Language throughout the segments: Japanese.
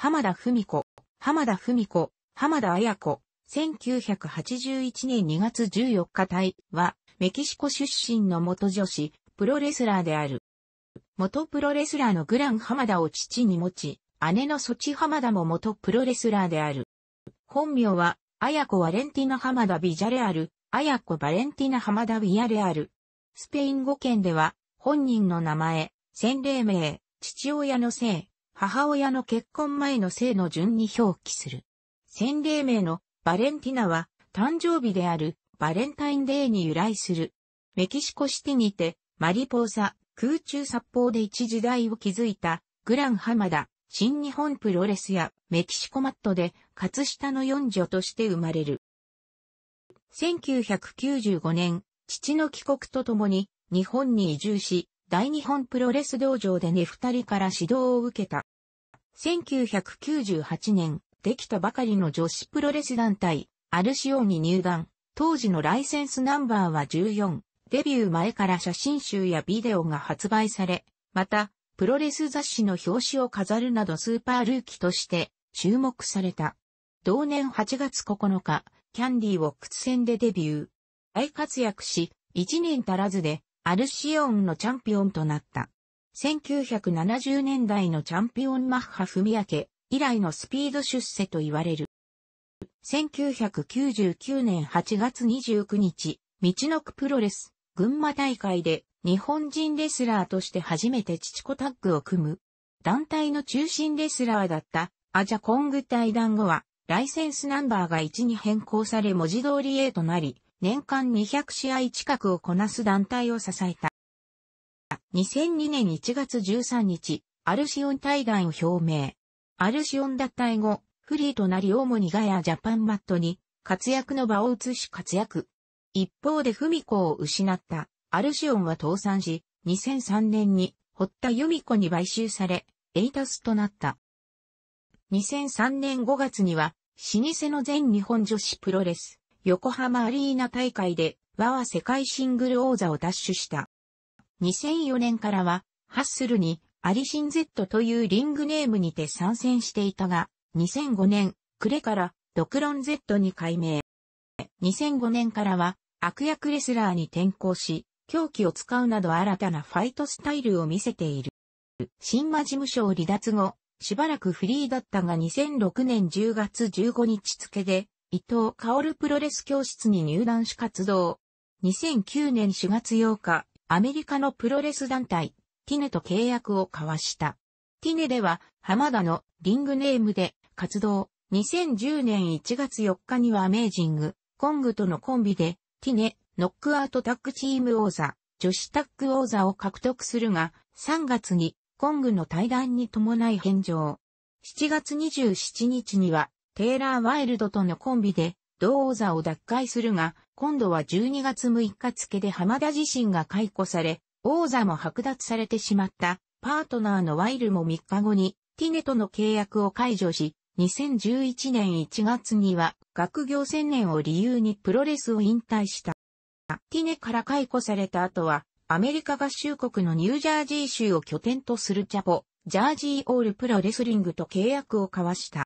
浜田文子、浜田文子、浜田彩子、1981年2月14日隊は、メキシコ出身の元女子、プロレスラーである。元プロレスラーのグラン浜田を父に持ち、姉のソチ浜田も元プロレスラーである。本名は、彩子・コ・ワレンティナ・浜田ビジャレアル、彩子・バレンティナ・浜田ビアレアル。スペイン語圏では、本人の名前、洗礼名、父親の姓、母親の結婚前の姓の順に表記する。洗礼名のバレンティナは誕生日であるバレンタインデーに由来する。メキシコシティにてマリポーサ空中殺法で一時代を築いたグランハマダ新日本プロレスやメキシコマットで葛下の四女として生まれる。1995年、父の帰国とともに日本に移住し、大日本プロレス道場でね二人から指導を受けた。1998年、できたばかりの女子プロレス団体、アルシオンに入団。当時のライセンスナンバーは14。デビュー前から写真集やビデオが発売され、また、プロレス雑誌の表紙を飾るなどスーパールーキとして注目された。同年8月9日、キャンディーを屈戦でデビュー。大活躍し、1年足らずでアルシオンのチャンピオンとなった。1970年代のチャンピオンマッハ踏み明以来のスピード出世と言われる。1999年8月29日、道のくプロレス、群馬大会で日本人レスラーとして初めて父子タッグを組む。団体の中心レスラーだったアジャコング対談後は、ライセンスナンバーが1に変更され文字通り A となり、年間200試合近くをこなす団体を支えた。2002年1月13日、アルシオン対談を表明。アルシオン脱退後、フリーとなり主にガヤジャパンマットに活躍の場を移し活躍。一方でフミコを失ったアルシオンは倒産し、2003年に堀田由美子に買収され、エイタスとなった。2003年5月には、老舗の全日本女子プロレス、横浜アリーナ大会で、和は世界シングル王座を奪取した。2004年からは、ハッスルに、アリシン Z というリングネームにて参戦していたが、2005年、暮れから、ドクロン Z に改名。2005年からは、悪役レスラーに転向し、狂気を使うなど新たなファイトスタイルを見せている。新馬事務所を離脱後、しばらくフリーだったが2006年10月15日付で、伊藤薫プロレス教室に入団し活動。2009年4月8日、アメリカのプロレス団体、ティネと契約を交わした。ティネでは、浜田のリングネームで活動。2010年1月4日にはアメージング、コングとのコンビで、ティネ、ノックアウトタッグチーム王座、女子タッグ王座を獲得するが、3月にコングの対談に伴い返上。7月27日にはテイラー・ワイルドとのコンビで、同王座を奪回するが、今度は12月6日付で浜田自身が解雇され、王座も剥奪されてしまったパートナーのワイルも3日後にティネとの契約を解除し、2011年1月には学業専念を理由にプロレスを引退した。ティネから解雇された後は、アメリカ合衆国のニュージャージー州を拠点とするチャポ、ジャージーオールプロレスリングと契約を交わした。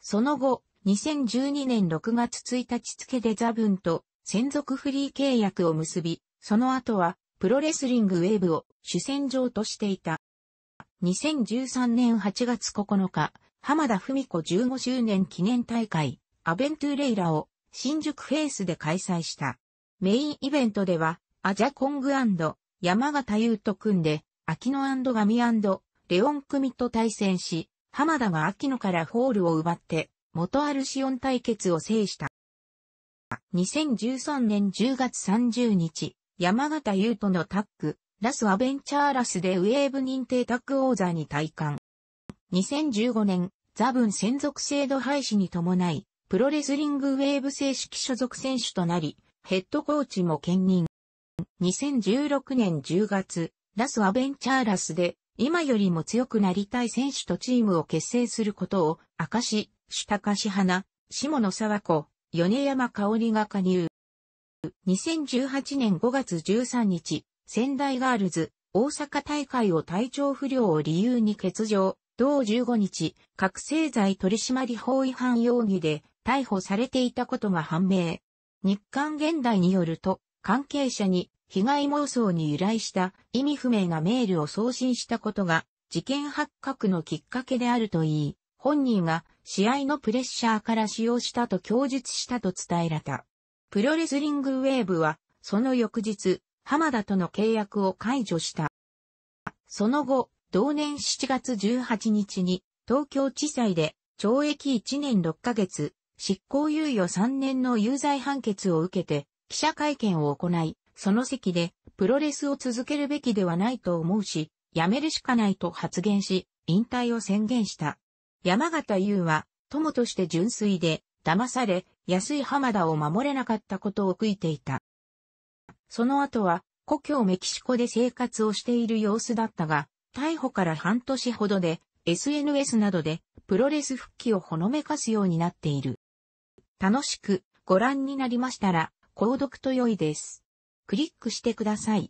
その後、2012年6月1日付でザブンと専属フリー契約を結び、その後はプロレスリングウェーブを主戦場としていた。2013年8月9日、浜田文子15周年記念大会、アベントゥーレイラを新宿フェイスで開催した。メインイベントでは、アジャコング山形優と組んで、秋野神レオン組と対戦し、浜田は秋野からホールを奪って、元アルシオン対決を制した。2013年10月30日、山形優斗のタッグ、ラスアベンチャーラスでウェーブ認定タッグ王座に退官。2015年、ザブン専属制度廃止に伴い、プロレスリングウェーブ正式所属選手となり、ヘッドコーチも兼任。2016年10月、ラスアベンチャーラスで今よりも強くなりたい選手とチームを結成することを、明石、下高志花、下野沢子、米山香織が加入。2018年5月13日、仙台ガールズ、大阪大会を体調不良を理由に欠場、同15日、覚醒剤取締法違反容疑で逮捕されていたことが判明。日刊現代によると、関係者に被害妄想に由来した意味不明なメールを送信したことが事件発覚のきっかけであるといい、本人が試合のプレッシャーから使用したと供述したと伝えられた。プロレスリングウェーブは、その翌日、浜田との契約を解除した。その後、同年7月18日に、東京地裁で、懲役1年6ヶ月、執行猶予3年の有罪判決を受けて、記者会見を行い、その席で、プロレスを続けるべきではないと思うし、やめるしかないと発言し、引退を宣言した。山形優は、友として純粋で、騙され、安い浜田を守れなかったことを悔いていた。その後は、故郷メキシコで生活をしている様子だったが、逮捕から半年ほどで、SNS などで、プロレス復帰をほのめかすようになっている。楽しく、ご覧になりましたら、購読と良いです。クリックしてください。